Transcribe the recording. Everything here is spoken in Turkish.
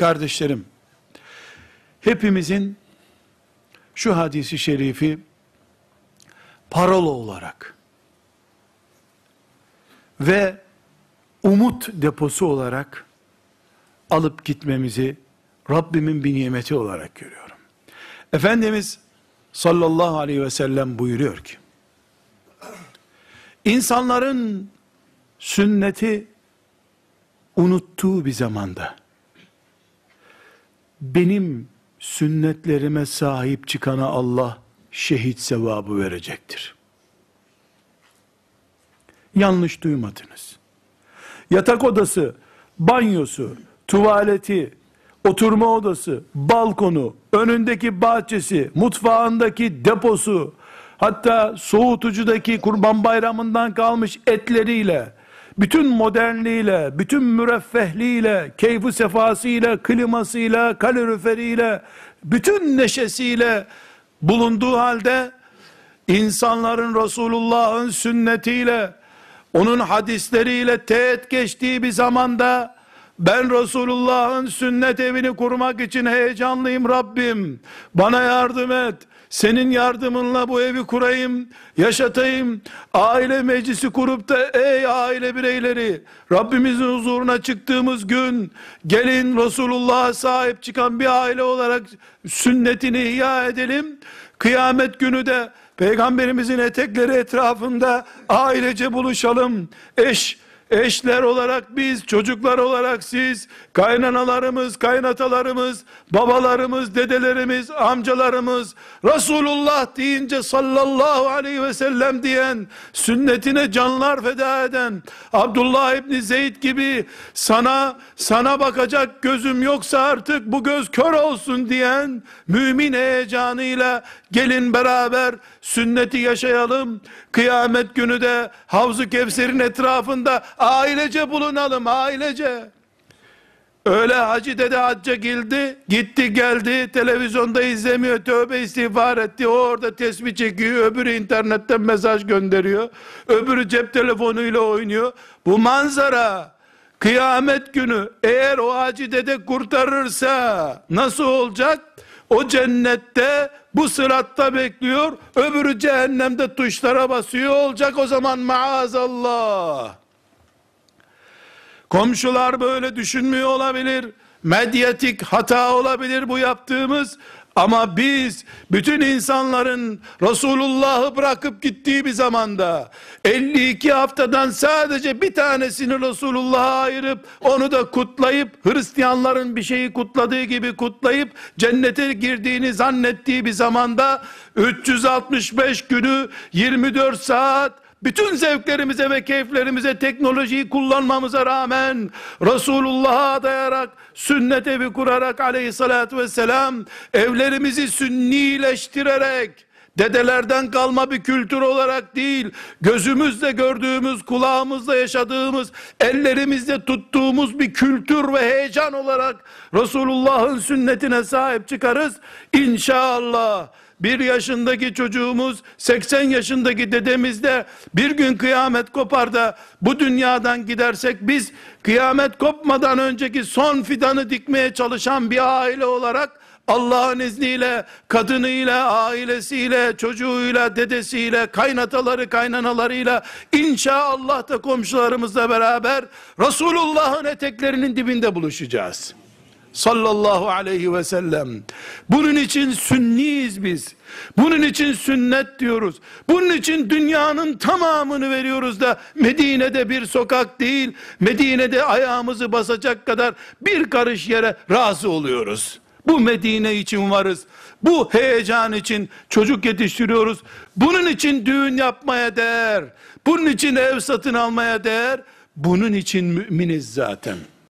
Kardeşlerim, hepimizin şu hadisi şerifi parola olarak ve umut deposu olarak alıp gitmemizi Rabbimin bir nimeti olarak görüyorum. Efendimiz sallallahu aleyhi ve sellem buyuruyor ki, insanların sünneti unuttuğu bir zamanda, benim sünnetlerime sahip çıkana Allah şehit sevabı verecektir. Yanlış duymadınız. Yatak odası, banyosu, tuvaleti, oturma odası, balkonu, önündeki bahçesi, mutfağındaki deposu, hatta soğutucudaki kurban bayramından kalmış etleriyle, bütün modernliğiyle, bütün müreffehliğiyle, keyfi sefasıyla, klimasıyla, kaloriferiyle, bütün neşesiyle bulunduğu halde, insanların Resulullah'ın sünnetiyle, onun hadisleriyle teğet geçtiği bir zamanda, ben Resulullah'ın sünnet evini kurmak için heyecanlıyım Rabbim. Bana yardım et senin yardımınla bu evi kurayım, yaşatayım, aile meclisi kurup da ey aile bireyleri, Rabbimizin huzuruna çıktığımız gün, gelin Resulullah'a sahip çıkan bir aile olarak sünnetini ihya edelim, kıyamet günü de Peygamberimizin etekleri etrafında ailece buluşalım, eş, Eşler olarak biz, çocuklar olarak siz, kaynanalarımız, kaynatalarımız, babalarımız, dedelerimiz, amcalarımız, Resulullah deyince sallallahu aleyhi ve sellem diyen, sünnetine canlar feda eden, Abdullah İbni Zeyd gibi sana, sana bakacak gözüm yoksa artık bu göz kör olsun diyen, mümin heyecanıyla gelin beraber sünneti yaşayalım, kıyamet günü de Havzu Kevser'in etrafında Ailece bulunalım ailece. Öyle hacı dede hacca girdi, gitti geldi, televizyonda izlemiyor, tövbe istiğfar etti, o orada tesbih çekiyor, öbürü internetten mesaj gönderiyor, öbürü cep telefonuyla oynuyor. Bu manzara, kıyamet günü eğer o hacı dede kurtarırsa nasıl olacak? O cennette bu sıratta bekliyor, öbürü cehennemde tuşlara basıyor olacak o zaman maazallah. Komşular böyle düşünmüyor olabilir. Medyatik hata olabilir bu yaptığımız. Ama biz bütün insanların Resulullah'ı bırakıp gittiği bir zamanda 52 haftadan sadece bir tanesini Resulullah'a ayırıp onu da kutlayıp Hristiyanların bir şeyi kutladığı gibi kutlayıp cennete girdiğini zannettiği bir zamanda 365 günü 24 saat bütün zevklerimize ve keyiflerimize teknolojiyi kullanmamıza rağmen Resulullah'a dayarak sünnet evi kurarak aleyhissalatü vesselam evlerimizi sünnileştirerek dedelerden kalma bir kültür olarak değil, gözümüzle gördüğümüz, kulağımızla yaşadığımız, ellerimizle tuttuğumuz bir kültür ve heyecan olarak Resulullah'ın sünnetine sahip çıkarız. inşallah bir yaşındaki çocuğumuz 80 yaşındaki dedemizde bir gün kıyamet kopar da bu dünyadan gidersek biz kıyamet kopmadan önceki son fidanı dikmeye çalışan bir aile olarak Allah'ın izniyle kadınıyla, ailesiyle, çocuğuyla, dedesiyle, kaynataları, kaynanalarıyla inşallah da komşularımızla beraber Resulullah'ın eteklerinin dibinde buluşacağız sallallahu aleyhi ve sellem. Bunun için sünniyiz biz. Bunun için sünnet diyoruz. Bunun için dünyanın tamamını veriyoruz da Medine'de bir sokak değil, Medine'de ayağımızı basacak kadar bir karış yere razı oluyoruz. Bu Medine için varız. Bu heyecan için çocuk yetiştiriyoruz. Bunun için düğün yapmaya değer. Bunun için ev satın almaya değer. Bunun için müminiz zaten.''